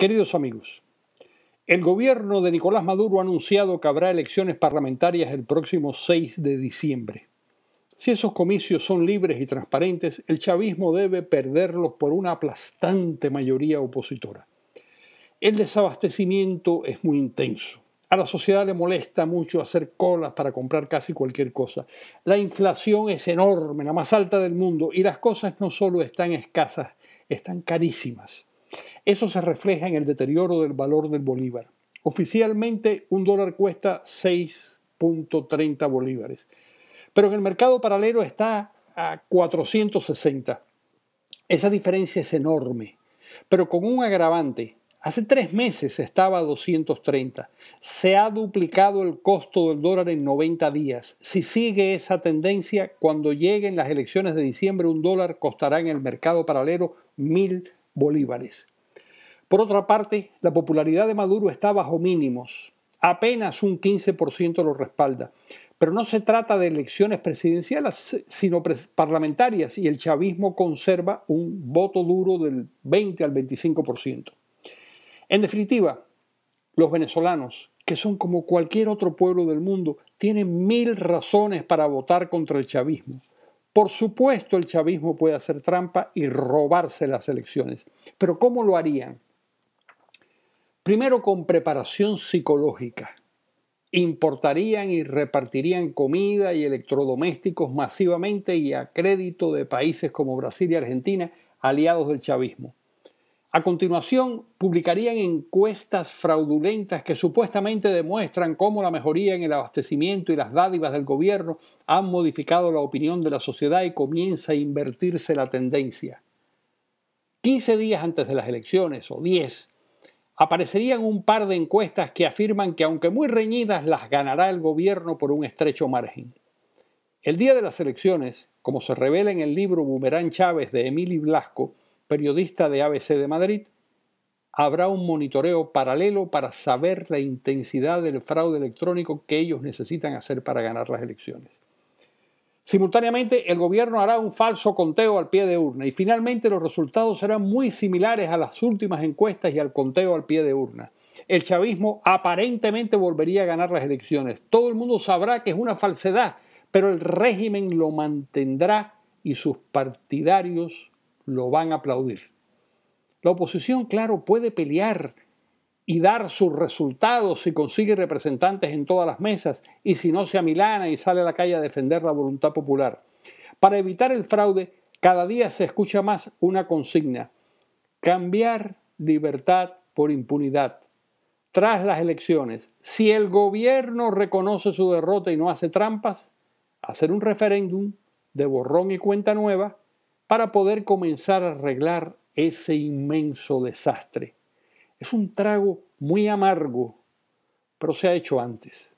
Queridos amigos, el gobierno de Nicolás Maduro ha anunciado que habrá elecciones parlamentarias el próximo 6 de diciembre. Si esos comicios son libres y transparentes, el chavismo debe perderlos por una aplastante mayoría opositora. El desabastecimiento es muy intenso. A la sociedad le molesta mucho hacer colas para comprar casi cualquier cosa. La inflación es enorme, la más alta del mundo, y las cosas no solo están escasas, están carísimas. Eso se refleja en el deterioro del valor del bolívar. Oficialmente un dólar cuesta 6.30 bolívares, pero en el mercado paralelo está a 460. Esa diferencia es enorme, pero con un agravante. Hace tres meses estaba a 230. Se ha duplicado el costo del dólar en 90 días. Si sigue esa tendencia, cuando lleguen las elecciones de diciembre, un dólar costará en el mercado paralelo 1.000 bolívares. Por otra parte, la popularidad de Maduro está bajo mínimos. Apenas un 15% lo respalda. Pero no se trata de elecciones presidenciales, sino parlamentarias, y el chavismo conserva un voto duro del 20 al 25%. En definitiva, los venezolanos, que son como cualquier otro pueblo del mundo, tienen mil razones para votar contra el chavismo. Por supuesto, el chavismo puede hacer trampa y robarse las elecciones. Pero ¿cómo lo harían? Primero con preparación psicológica. Importarían y repartirían comida y electrodomésticos masivamente y a crédito de países como Brasil y Argentina, aliados del chavismo. A continuación, publicarían encuestas fraudulentas que supuestamente demuestran cómo la mejoría en el abastecimiento y las dádivas del gobierno han modificado la opinión de la sociedad y comienza a invertirse la tendencia. 15 días antes de las elecciones, o 10, aparecerían un par de encuestas que afirman que aunque muy reñidas, las ganará el gobierno por un estrecho margen. El día de las elecciones, como se revela en el libro Bumerán Chávez de Emily Blasco, periodista de ABC de Madrid, habrá un monitoreo paralelo para saber la intensidad del fraude electrónico que ellos necesitan hacer para ganar las elecciones. Simultáneamente, el gobierno hará un falso conteo al pie de urna y finalmente los resultados serán muy similares a las últimas encuestas y al conteo al pie de urna. El chavismo aparentemente volvería a ganar las elecciones. Todo el mundo sabrá que es una falsedad, pero el régimen lo mantendrá y sus partidarios lo van a aplaudir. La oposición, claro, puede pelear y dar sus resultados si consigue representantes en todas las mesas y si no se amilana y sale a la calle a defender la voluntad popular. Para evitar el fraude, cada día se escucha más una consigna, cambiar libertad por impunidad. Tras las elecciones, si el gobierno reconoce su derrota y no hace trampas, hacer un referéndum de borrón y cuenta nueva para poder comenzar a arreglar ese inmenso desastre. Es un trago muy amargo, pero se ha hecho antes.